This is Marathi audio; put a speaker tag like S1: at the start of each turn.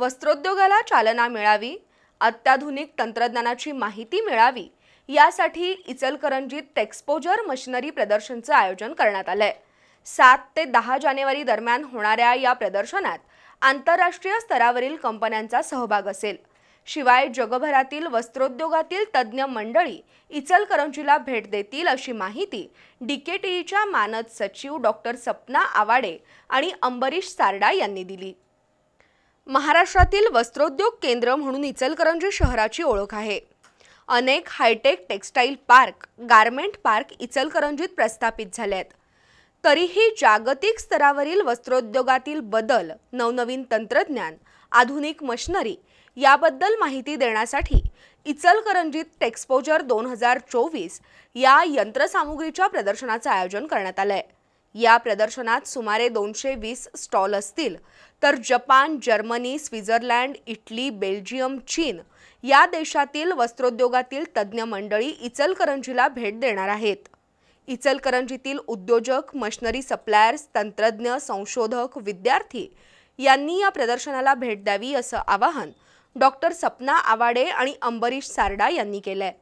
S1: वस्त्रोद्योगाला चालना मिळावी अत्याधुनिक तंत्रज्ञानाची माहिती मिळावी यासाठी इचलकरंजीत टेक्सपोजर मशिनरी प्रदर्शनचं आयोजन करण्यात आलं आहे सात ते दहा जानेवारी दरम्यान होणाऱ्या या प्रदर्शनात आंतरराष्ट्रीय स्तरावरील कंपन्यांचा सहभाग असेल शिवाय जगभरातील वस्त्रोद्योगातील तज्ज्ञ मंडळी इचलकरंजीला भेट देतील अशी माहिती डीकेटीईच्या e मानद सचिव डॉक्टर सपना आवाडे आणि अंबरीश सारडा यांनी दिली महाराष्ट्रातील वस्त्रोद्योग केंद्र म्हणून इचलकरंजी शहराची ओळख आहे अनेक hitech textile park garment park इचलकरंजीत प्रस्थापित झाल्यात तरीही जागतिक स्तरावरील वस्त्रोद्योगातील बदल नवनवीन तंत्रज्ञान आधुनिक मशिनरी याबद्दल माहिती देण्यासाठी इचलकरंजीत टेक्सपोजर दोन हजार चोवीस या यंत्रसामुग्रीच्या प्रदर्शनाचं आयोजन करण्यात आलं आहे या प्रदर्शनात सुमारे दोनशे वीस स्टॉल असतील तर Japan Germany Switzerland Italy Belgium चीन या देशातील वस्त्रोद्योगातील तज्ज्ञ मंडळी इचलकरंजीला भेट देणार आहेत इचलकरंजीतील उद्योजक मशनरी सप्लायर्स तंत्रज्ञ संशोधक विद्यार्थी यांनी या प्रदर्शनाला भेट द्यावी असं आवाहन डॉक्टर सपना आवाडे आणि अंबरीश सारडा यांनी केलं आहे